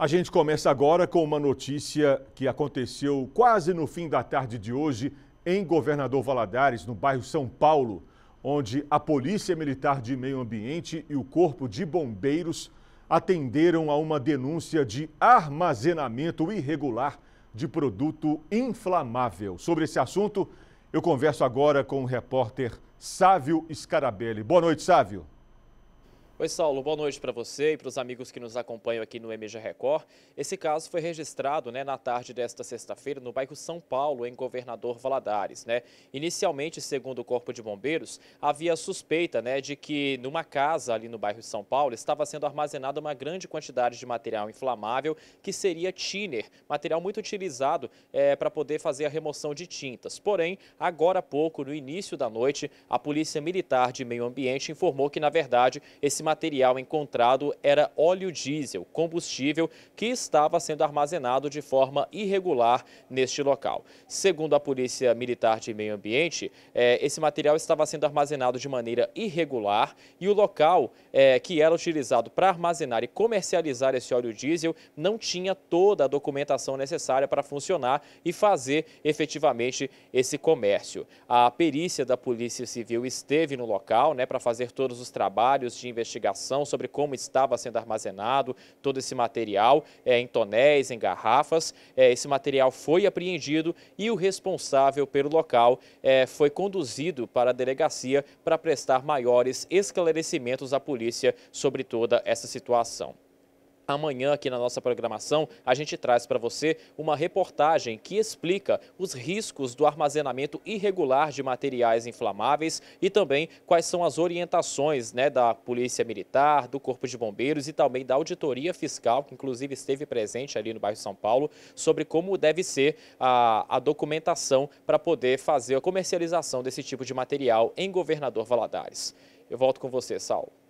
A gente começa agora com uma notícia que aconteceu quase no fim da tarde de hoje em Governador Valadares, no bairro São Paulo, onde a Polícia Militar de Meio Ambiente e o Corpo de Bombeiros atenderam a uma denúncia de armazenamento irregular de produto inflamável. Sobre esse assunto, eu converso agora com o repórter Sávio Scarabelli. Boa noite, Sávio. Oi, Saulo, boa noite para você e para os amigos que nos acompanham aqui no MG Record. Esse caso foi registrado né, na tarde desta sexta-feira no bairro São Paulo, em Governador Valadares. Né? Inicialmente, segundo o Corpo de Bombeiros, havia suspeita né, de que numa casa ali no bairro São Paulo estava sendo armazenada uma grande quantidade de material inflamável que seria thinner, material muito utilizado é, para poder fazer a remoção de tintas. Porém, agora há pouco, no início da noite, a Polícia Militar de Meio Ambiente informou que, na verdade, esse material encontrado era óleo diesel, combustível que estava sendo armazenado de forma irregular neste local. Segundo a Polícia Militar de Meio Ambiente, é, esse material estava sendo armazenado de maneira irregular e o local é, que era utilizado para armazenar e comercializar esse óleo diesel não tinha toda a documentação necessária para funcionar e fazer efetivamente esse comércio. A perícia da Polícia Civil esteve no local né, para fazer todos os trabalhos de investigação investigação sobre como estava sendo armazenado todo esse material é, em tonéis, em garrafas. É, esse material foi apreendido e o responsável pelo local é, foi conduzido para a delegacia para prestar maiores esclarecimentos à polícia sobre toda essa situação. Amanhã, aqui na nossa programação, a gente traz para você uma reportagem que explica os riscos do armazenamento irregular de materiais inflamáveis e também quais são as orientações né, da Polícia Militar, do Corpo de Bombeiros e também da Auditoria Fiscal, que inclusive esteve presente ali no bairro São Paulo, sobre como deve ser a, a documentação para poder fazer a comercialização desse tipo de material em Governador Valadares. Eu volto com você, Sal.